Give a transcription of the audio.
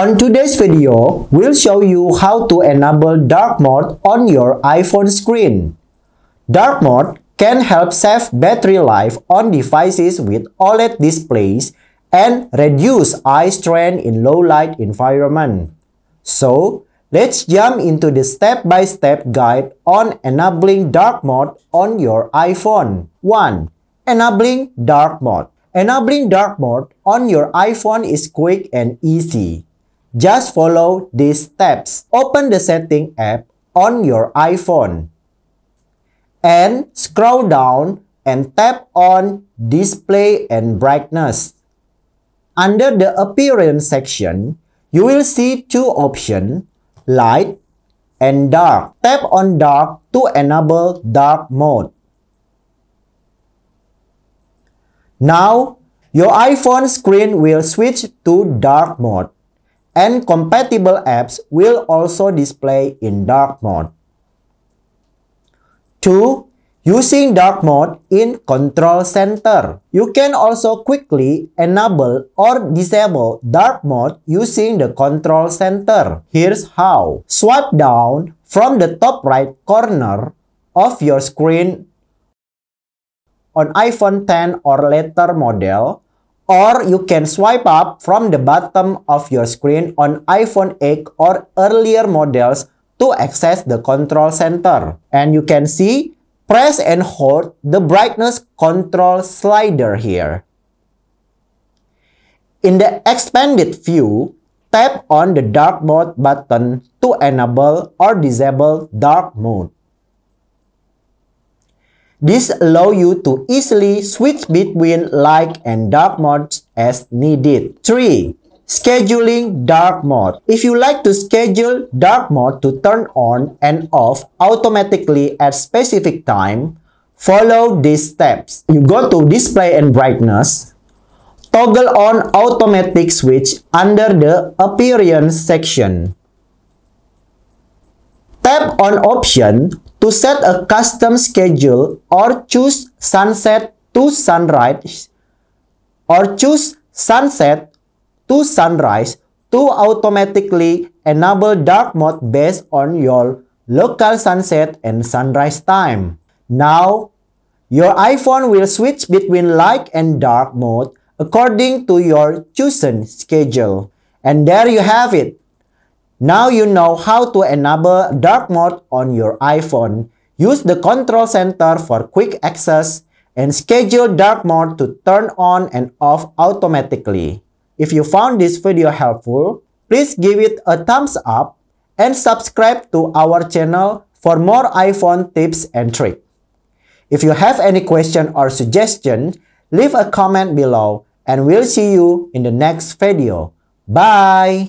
On today's video, we'll show you how to enable dark mode on your iPhone screen. Dark mode can help save battery life on devices with OLED displays and reduce eye strain in low-light environment. So, let's jump into the step-by-step -step guide on enabling dark mode on your iPhone. 1. Enabling dark mode Enabling dark mode on your iPhone is quick and easy. Just follow these steps. Open the setting app on your iPhone and scroll down and tap on display and brightness. Under the appearance section, you will see two options, light and dark. Tap on dark to enable dark mode. Now, your iPhone screen will switch to dark mode and compatible apps will also display in dark mode. 2. Using dark mode in control center. You can also quickly enable or disable dark mode using the control center. Here's how. Swipe down from the top right corner of your screen on iPhone 10 or later model or you can swipe up from the bottom of your screen on iPhone 8 or earlier models to access the control center. And you can see, press and hold the brightness control slider here. In the expanded view, tap on the dark mode button to enable or disable dark mode. This allows you to easily switch between light and dark modes as needed. 3. Scheduling dark mode. If you like to schedule dark mode to turn on and off automatically at specific time, follow these steps. You go to display and brightness, toggle on automatic switch under the appearance section. Tap on option to set a custom schedule or choose sunset to sunrise or choose sunset to sunrise to automatically enable dark mode based on your local sunset and sunrise time. Now, your iPhone will switch between light and dark mode according to your chosen schedule. And there you have it. Now you know how to enable dark mode on your iPhone. Use the control center for quick access and schedule dark mode to turn on and off automatically. If you found this video helpful, please give it a thumbs up and subscribe to our channel for more iPhone tips and tricks. If you have any question or suggestion, leave a comment below and we'll see you in the next video. Bye!